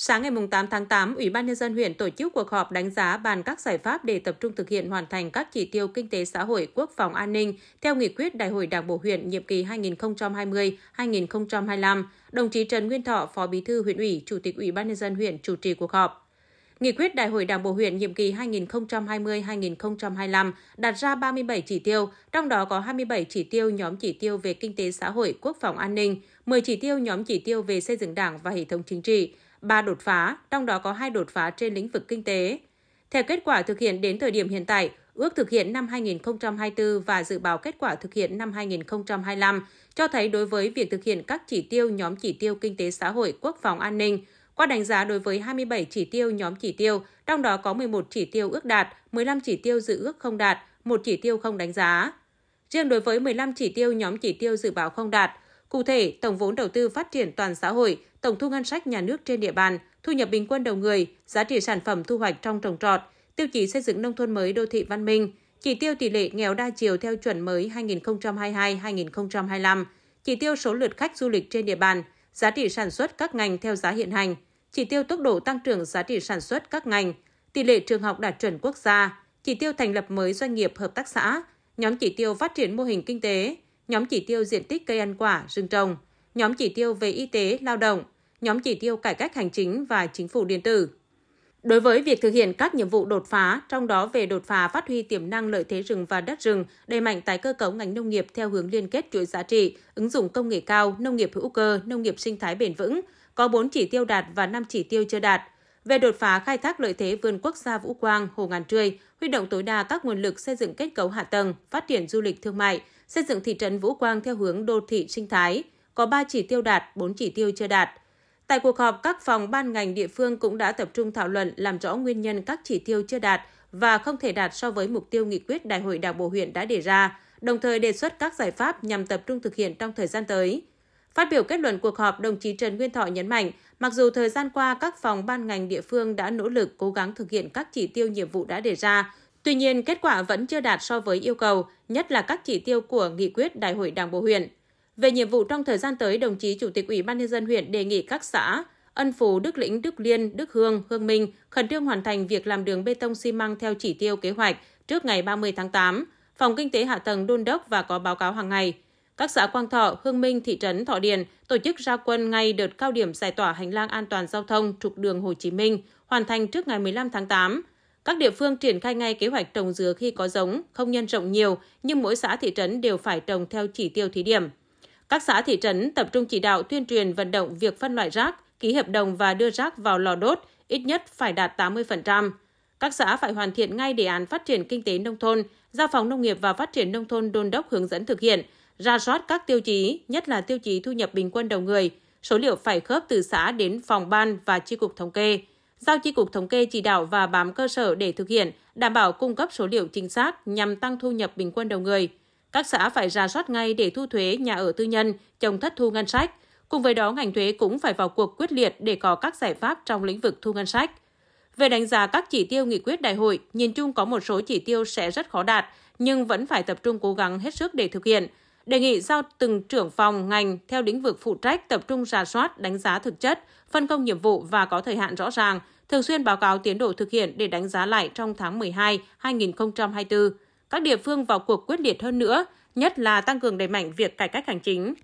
Sáng ngày 8 tháng 8, Ủy ban Nhân dân huyện tổ chức cuộc họp đánh giá bàn các giải pháp để tập trung thực hiện hoàn thành các chỉ tiêu kinh tế xã hội, quốc phòng an ninh theo nghị quyết Đại hội Đảng Bộ huyện nhiệm kỳ 2020-2025. Đồng chí Trần Nguyên Thọ, Phó Bí thư huyện ủy, Chủ tịch Ủy ban Nhân dân huyện chủ trì cuộc họp. Nghị quyết Đại hội Đảng bộ huyện nhiệm kỳ 2020-2025 đặt ra 37 chỉ tiêu, trong đó có 27 chỉ tiêu nhóm chỉ tiêu về kinh tế xã hội, quốc phòng an ninh, 10 chỉ tiêu nhóm chỉ tiêu về xây dựng Đảng và hệ thống chính trị, 3 đột phá, trong đó có 2 đột phá trên lĩnh vực kinh tế. Theo kết quả thực hiện đến thời điểm hiện tại, ước thực hiện năm 2024 và dự báo kết quả thực hiện năm 2025 cho thấy đối với việc thực hiện các chỉ tiêu nhóm chỉ tiêu kinh tế xã hội, quốc phòng an ninh, qua đánh giá đối với 27 chỉ tiêu nhóm chỉ tiêu, trong đó có 11 chỉ tiêu ước đạt, 15 chỉ tiêu dự ước không đạt, một chỉ tiêu không đánh giá. Riêng đối với 15 chỉ tiêu nhóm chỉ tiêu dự báo không đạt, Cụ thể, tổng vốn đầu tư phát triển toàn xã hội, tổng thu ngân sách nhà nước trên địa bàn, thu nhập bình quân đầu người, giá trị sản phẩm thu hoạch trong trồng trọt, tiêu chí xây dựng nông thôn mới đô thị văn minh, chỉ tiêu tỷ lệ nghèo đa chiều theo chuẩn mới 2022-2025, chỉ tiêu số lượt khách du lịch trên địa bàn, giá trị sản xuất các ngành theo giá hiện hành, chỉ tiêu tốc độ tăng trưởng giá trị sản xuất các ngành, tỷ lệ trường học đạt chuẩn quốc gia, chỉ tiêu thành lập mới doanh nghiệp hợp tác xã, nhóm chỉ tiêu phát triển mô hình kinh tế, nhóm chỉ tiêu diện tích cây ăn quả, rừng trồng, nhóm chỉ tiêu về y tế, lao động, nhóm chỉ tiêu cải cách hành chính và chính phủ điện tử. Đối với việc thực hiện các nhiệm vụ đột phá, trong đó về đột phá phát huy tiềm năng lợi thế rừng và đất rừng, đẩy mạnh tái cơ cấu ngành nông nghiệp theo hướng liên kết chuỗi giá trị, ứng dụng công nghệ cao, nông nghiệp hữu cơ, nông nghiệp sinh thái bền vững, có 4 chỉ tiêu đạt và 5 chỉ tiêu chưa đạt. Về đột phá khai thác lợi thế vườn quốc gia Vũ Quang, Hồ Ngàn Trươi, huy động tối đa các nguồn lực xây dựng kết cấu hạ tầng, phát triển du lịch thương mại, xây dựng thị trấn Vũ Quang theo hướng đô thị sinh thái, có 3 chỉ tiêu đạt, 4 chỉ tiêu chưa đạt. Tại cuộc họp, các phòng ban ngành địa phương cũng đã tập trung thảo luận làm rõ nguyên nhân các chỉ tiêu chưa đạt và không thể đạt so với mục tiêu nghị quyết Đại hội Đảng Bộ huyện đã đề ra, đồng thời đề xuất các giải pháp nhằm tập trung thực hiện trong thời gian tới. Phát biểu kết luận cuộc họp, đồng chí Trần Nguyên Thọ nhấn mạnh, mặc dù thời gian qua các phòng ban ngành địa phương đã nỗ lực cố gắng thực hiện các chỉ tiêu nhiệm vụ đã đề ra, Tuy nhiên, kết quả vẫn chưa đạt so với yêu cầu, nhất là các chỉ tiêu của nghị quyết Đại hội Đảng bộ huyện. Về nhiệm vụ trong thời gian tới, đồng chí Chủ tịch Ủy ban nhân dân huyện đề nghị các xã Ân Phú, Đức Lĩnh, Đức Liên, Đức Hương, Hương Minh khẩn trương hoàn thành việc làm đường bê tông xi măng theo chỉ tiêu kế hoạch trước ngày 30 tháng 8. Phòng Kinh tế Hạ tầng đôn đốc và có báo cáo hàng ngày. Các xã Quang Thọ, Hương Minh, thị trấn Thọ Điền tổ chức ra quân ngay đợt cao điểm giải tỏa hành lang an toàn giao thông trục đường Hồ Chí Minh, hoàn thành trước ngày 15 tháng 8. Các địa phương triển khai ngay kế hoạch trồng dứa khi có giống, không nhân rộng nhiều, nhưng mỗi xã thị trấn đều phải trồng theo chỉ tiêu thí điểm. Các xã thị trấn tập trung chỉ đạo tuyên truyền vận động việc phân loại rác, ký hợp đồng và đưa rác vào lò đốt, ít nhất phải đạt 80%. Các xã phải hoàn thiện ngay đề án phát triển kinh tế nông thôn, ra phòng nông nghiệp và phát triển nông thôn đôn đốc hướng dẫn thực hiện, ra soát các tiêu chí, nhất là tiêu chí thu nhập bình quân đầu người, số liệu phải khớp từ xã đến phòng ban và chi cục thống kê giao chi cục thống kê chỉ đạo và bám cơ sở để thực hiện, đảm bảo cung cấp số liệu chính xác nhằm tăng thu nhập bình quân đầu người. Các xã phải ra soát ngay để thu thuế nhà ở tư nhân, chống thất thu ngân sách. Cùng với đó, ngành thuế cũng phải vào cuộc quyết liệt để có các giải pháp trong lĩnh vực thu ngân sách. Về đánh giá các chỉ tiêu nghị quyết đại hội, nhìn chung có một số chỉ tiêu sẽ rất khó đạt, nhưng vẫn phải tập trung cố gắng hết sức để thực hiện – đề nghị giao từng trưởng phòng ngành theo lĩnh vực phụ trách tập trung rà soát, đánh giá thực chất, phân công nhiệm vụ và có thời hạn rõ ràng, thường xuyên báo cáo tiến độ thực hiện để đánh giá lại trong tháng 12 2024. Các địa phương vào cuộc quyết liệt hơn nữa, nhất là tăng cường đẩy mạnh việc cải cách hành chính.